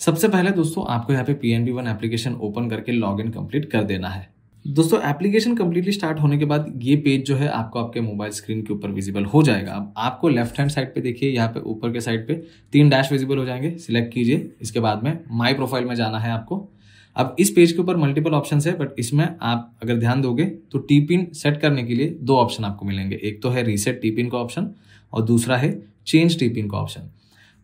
सबसे पहले दोस्तों आपको यहाँ पे P N B one application open करके लॉग इन कम्प्लीट कर देना है दोस्तों एप्लीकेशन कम्प्लीटली स्टार्ट होने के बाद ये पेज जो है आपको आपके मोबाइल स्क्रीन के ऊपर विजिबल हो जाएगा अब आपको लेफ्ट हैंड साइड पे देखिए यहाँ पे ऊपर के साइड पे तीन डैश विजिबल हो जाएंगे सिलेक्ट कीजिए इसके बाद में माई प्रोफाइल में जाना है आपको अब इस पेज के ऊपर मल्टीपल ऑप्शन है बट इसमें आप अगर ध्यान दोगे तो टी पिन सेट करने के लिए दो ऑप्शन आपको मिलेंगे एक तो है रीसेट टी पिन का ऑप्शन और दूसरा है चेंज टी पिन का ऑप्शन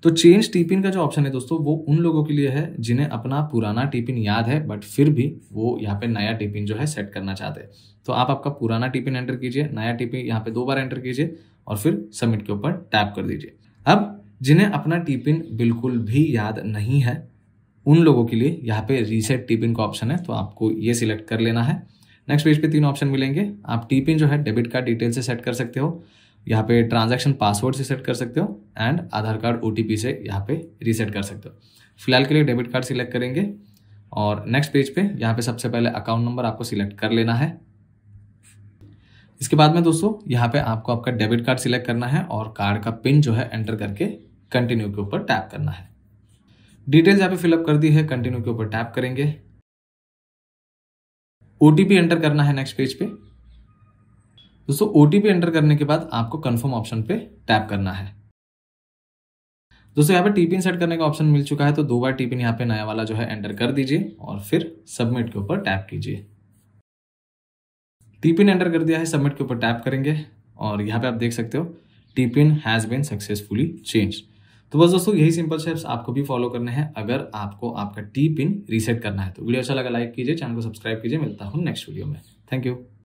तो चेंज टीपिन का जो ऑप्शन है दोस्तों वो उन लोगों के लिए है जिन्हें अपना पुराना टिपिन याद है बट फिर भी वो यहाँ पे नया टिपिन जो है सेट करना चाहते हैं तो आप आपका पुराना टिपिन एंटर कीजिए नया टिपिन यहाँ पे दो बार एंटर कीजिए और फिर सबमिट के ऊपर टैप कर दीजिए अब जिन्हें अपना टिपिन बिल्कुल भी याद नहीं है उन लोगों के लिए यहाँ पे रीसेट टिपिन का ऑप्शन है तो आपको ये सिलेक्ट कर लेना है नेक्स्ट पेज पे तीन ऑप्शन मिलेंगे आप टिपिन जो है डेबिट कार्ड डिटेल से सेट कर सकते हो यहाँ पे ट्रांजैक्शन पासवर्ड से सेट कर सकते हो एंड आधार कार्ड ओ से यहाँ पे रीसेट कर सकते हो फिलहाल के लिए डेबिट कार्ड सिलेक्ट करेंगे और नेक्स्ट पेज पे यहाँ पे सबसे पहले अकाउंट नंबर आपको सिलेक्ट कर लेना है इसके बाद में दोस्तों यहाँ पे आपको आपका डेबिट कार्ड सिलेक्ट करना है और कार्ड का पिन जो है एंटर करके कंटिन्यू के ऊपर टैप करना है डिटेल्स यहाँ पे फिलअप कर दी है कंटिन्यू के ऊपर टैप करेंगे ओ एंटर करना है नेक्स्ट पेज पे दोस्तों ओटीपी एंटर करने के बाद आपको कन्फर्म ऑप्शन पे टैप करना है दोस्तों यहाँ पे टीपिन सेट करने का ऑप्शन मिल चुका है तो दो बार टीपिन यहाँ पे नया वाला जो है एंटर कर दीजिए और फिर सबमिट के ऊपर टैप कीजिए टीपिन एंटर कर दिया है सबमिट के ऊपर टैप करेंगे और यहाँ पे आप देख सकते हो T pin has been successfully change तो बस दोस्तों यही सिंपल स्टेप्स आपको भी फॉलो करने हैं अगर आपको आपका टीपिन रीसेट करना है तो वीडियो अच्छा लगा लाइक कीजिए चैनल को सब्सक्राइब कीजिए मिलता हूँ नेक्स्ट वीडियो में थैंक यू